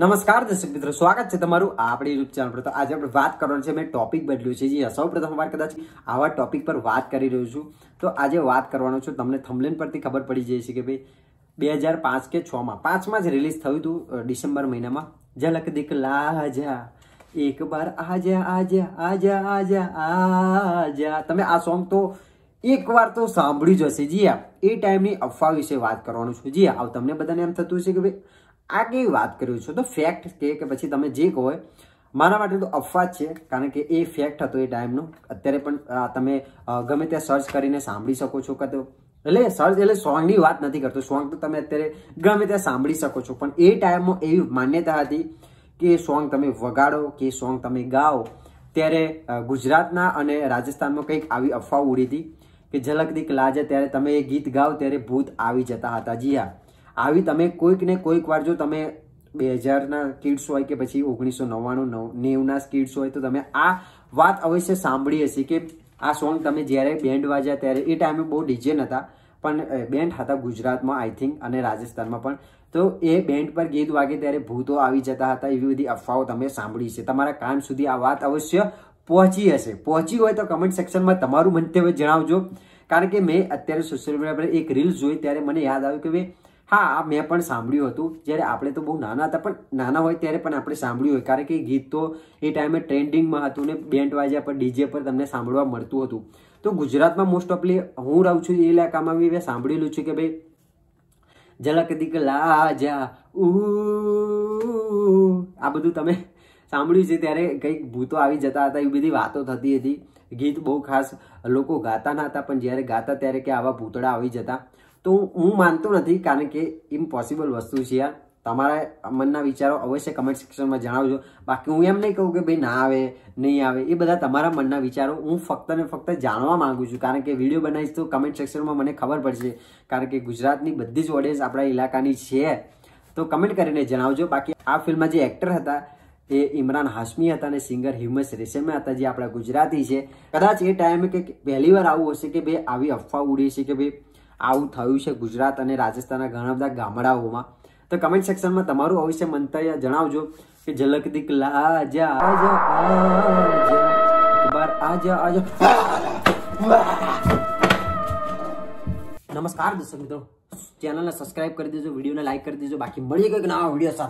નમસ્કાર દર્શક મિત્રો સ્વાગત છે તમારું આપણી યુટ્યુબ ચેનલ પર તો આજે આપણે વાત કરવાનું છે મેં ટોપિક બદલ્યું છે જે સૌ પ્રથમ વાર કદાચ આવા ટોપિક પર વાત કરી રહ્યો છું તો આજે વાત કરવાનો છું તમને થમલેન પરથી ખબર પડી જાય છે કે ભાઈ બે હજાર પાંચ કે છમાં પાંચમાં જ રિલીઝ થયું હતું ડિસેમ્બર મહિનામાં ઝલક દીક લાજા એક બાર આજા આજા આજા આજા આજા તમે આ સોંગ તો એકવાર તો સાંભળ્યું જ હશે જી આ એ ટાઈમની અફવા વિશે વાત કરવાનું છું જી આ તમને બધાને એમ થતું છે કે ભાઈ આ કેવી વાત કરું છું તો ફેક્ટ કે કે પછી તમે જે કહો મારા માટે તો અફવાજ છે કારણ કે એ ફેક્ટ હતો એ ટાઈમનો અત્યારે પણ તમે ગમે ત્યાં સર્ચ કરીને સાંભળી શકો છો કાં તો એટલે સર્ચ એટલે સોંગની વાત નથી કરતો સોંગ તો તમે અત્યારે ગમે ત્યાં સાંભળી શકો છો પણ એ ટાઈમમાં એવી માન્યતા હતી કે એ સોંગ તમે વગાડો કે સોંગ તમે ગાઓ ત્યારે ગુજરાતના અને રાજસ્થાનમાં કંઈક આવી અફવા ઉડી હતી કે ઝલક દીક લાજે ત્યારે તમે એ ગીત ગાઓ ત્યારે ભૂત આવી જતા હતા જીયા આવી તમે કોઈક ને કોઈક વાર જો તમે બે હજારના કિડ્સ હોય કે પછી ઓગણીસો નવ્વાણું નવ નેવના કિડ્સ હોય તો તમે આ વાત અવશ્ય સાંભળી હશે કે આ સોંગ તમે જ્યારે બેન્ડ વાજ્યા ત્યારે એ ટાઈમે બહુ ડીજે નહોતા પણ બેન્ડ હતા ગુજરાતમાં આઈ થિંક અને રાજસ્થાનમાં પણ તો એ બેન્ડ પર ગીત વાગે ત્યારે ભૂતો આવી જતા હતા એવી બધી અફવાઓ તમે સાંભળી છે તમારા કાન સુધી આ વાત અવશ્ય પહોંચી હશે પહોંચી હોય તો કમેન્ટ સેક્શનમાં તમારું મંતવ્ય જણાવજો કારણ કે મેં અત્યારે સોશિયલ મીડિયા પર એક રીલ જોઈ ત્યારે મને યાદ આવ્યું કે ભાઈ હા આ મેં પણ સાંભળ્યું હતું જ્યારે આપણે તો બહુ નાના હતા પણ નાના હોય ત્યારે પણ આપણે સાંભળ્યું હોય કારણ કે ગીત તો એ ટાઈમે ટ્રેન્ડિંગમાં હતું ને બેન્ડ વાજા પર ડીજે પર તમને સાંભળવા મળતું હતું તો ગુજરાતમાં મોસ્ટ ઓફલી હું રહું છું એ ઇલાકામાં બી મેં સાંભળેલું છે કે ભાઈ ઝલક દીક લાજા ઉ આ બધું તમે સાંભળ્યું છે ત્યારે કંઈક ભૂતો આવી જતા હતા એવી બધી વાતો થતી હતી ગીત બહુ ખાસ લોકો ગાતા ન હતા પણ જ્યારે ગાતા ત્યારે કે આવા ભૂતળા આવી જતા તો હું માનતો નથી કારણ કે ઇમ્પોસિબલ વસ્તુ છે યાર તમારા મનના વિચારો અવશ્ય કમેન્ટ સેક્શનમાં જણાવજો બાકી હું એમ નહીં કહું કે ભાઈ ના આવે નહીં આવે એ બધા તમારા મનના વિચારો હું ફક્ત ને ફક્ત જાણવા માગું છું કારણ કે વિડીયો બનાવીશ તો કમેન્ટ સેક્શનમાં મને ખબર પડશે કારણ કે ગુજરાતની બધી જ ઓડિયન્સ આપણા ઇલાકાની છે તો કમેન્ટ કરીને જણાવજો બાકી આ ફિલ્મમાં જે એક્ટર હતા એ ઇમરાન હાશમી હતા અને સિંગર હિમસ રેશમિયા હતા જે આપણા ગુજરાતી છે કદાચ એ ટાઈમે કે વાર આવું હશે કે ભાઈ આવી અફવા ઉડી છે કે ભાઈ આવું થયું છે ગુજરાત અને રાજસ્થાનના ઘણા બધા ગામડાઓમાં તો કમેન્ટ સેક્શનમાં તમારું અવશ્ય મંતવ્ય જણાવજો કે ઝલક દીકલા આજા નમસ્કાર દર્શક મિત્રો ચેનલને સબસ્ક્રાઇબ કરી દેજો વિડીયોને લાઇક કરી દેજો બાકી મળીએ કંઈક નવા વિડીયો સાથે